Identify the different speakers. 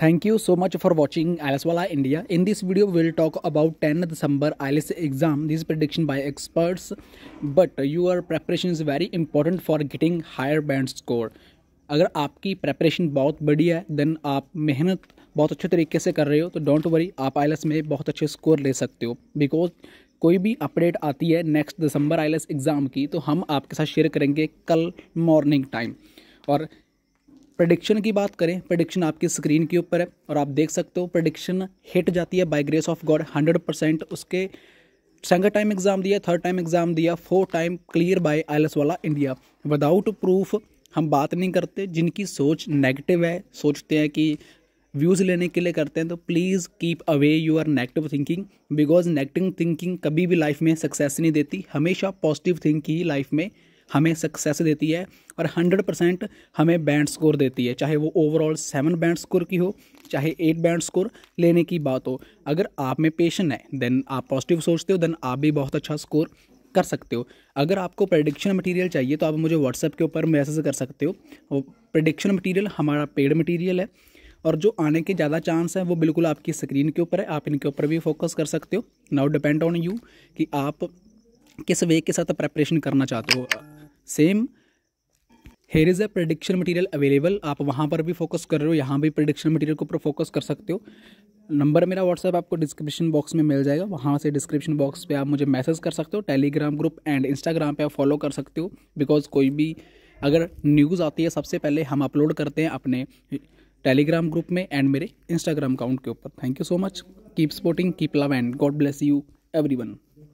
Speaker 1: thank you so much for watching IELTS वाला India in this video will talk about ten December IELTS exam this prediction by experts but your preparation is very important for getting higher band score अगर आपकी preparation बहुत बढ़िया है then आप मेहनत बहुत अच्छे तरीके से कर रहे हो तो डोंट वरी आप आइलस में बहुत अच्छे स्कोर ले सकते हो बिकॉज कोई भी अपडेट आती है नेक्स्ट दिसंबर आइलस एग्ज़ाम की तो हम आपके साथ शेयर करेंगे कल मॉर्निंग टाइम और प्रडिक्शन की बात करें प्रडिक्शन आपकी स्क्रीन के ऊपर है और आप देख सकते हो प्रडिक्शन हिट जाती है by grace of God hundred percent उसके सेकेंड टाइम एग्ज़ाम दिया थर्ड टाइम एग्ज़ाम दिया फोर्थ टाइम क्लियर बाय आई वाला इंडिया विदाउट प्रूफ हम बात नहीं करते जिनकी सोच नेगेटिव है सोचते हैं कि व्यूज़ लेने के लिए करते हैं तो please keep away your negative thinking because negative thinking कभी भी लाइफ में सक्सेस नहीं देती हमेशा पॉजिटिव थिंक ही लाइफ में हमें सक्सेस देती है और हंड्रेड परसेंट हमें बैंड स्कोर देती है चाहे वो ओवरऑल सेवन बैंड स्कोर की हो चाहे एट बैंड स्कोर लेने की बात हो अगर आप में पेशन है देन आप पॉजिटिव सोचते हो देन आप भी बहुत अच्छा स्कोर कर सकते हो अगर आपको प्रडिक्शन मटेरियल चाहिए तो आप मुझे व्हाट्सएप के ऊपर मैसेज कर सकते हो प्रडिक्शन मटीरियल हमारा पेड मटीरियल है और जो आने के ज़्यादा चांस हैं वो बिल्कुल आपकी स्क्रीन के ऊपर है आप इनके ऊपर भी फोकस कर सकते हो नाउ डिपेंड ऑन यू कि आप किस वे के साथ प्रेपरेशन करना चाहते हो same here is a prediction material available आप वहाँ पर भी फोकस कर रहे हो यहाँ भी प्रडिक्शन मटीरियल के ऊपर फोकस कर सकते हो नंबर मेरा व्हाट्सएप आपको डिस्क्रिप्शन बॉक्स में मिल जाएगा वहाँ से डिस्क्रिप्शन बॉक्स पे आप मुझे मैसेज कर सकते हो टेलीग्राम ग्रुप एंड इंस्टाग्राम पे आप फॉलो कर सकते हो बिकॉज कोई भी अगर न्यूज़ आती है सबसे पहले हम अपलोड करते हैं अपने टेलीग्राम ग्रुप में एंड मेरे इंस्टाग्राम अकाउंट के ऊपर thank you so much keep supporting keep love and God bless you
Speaker 2: every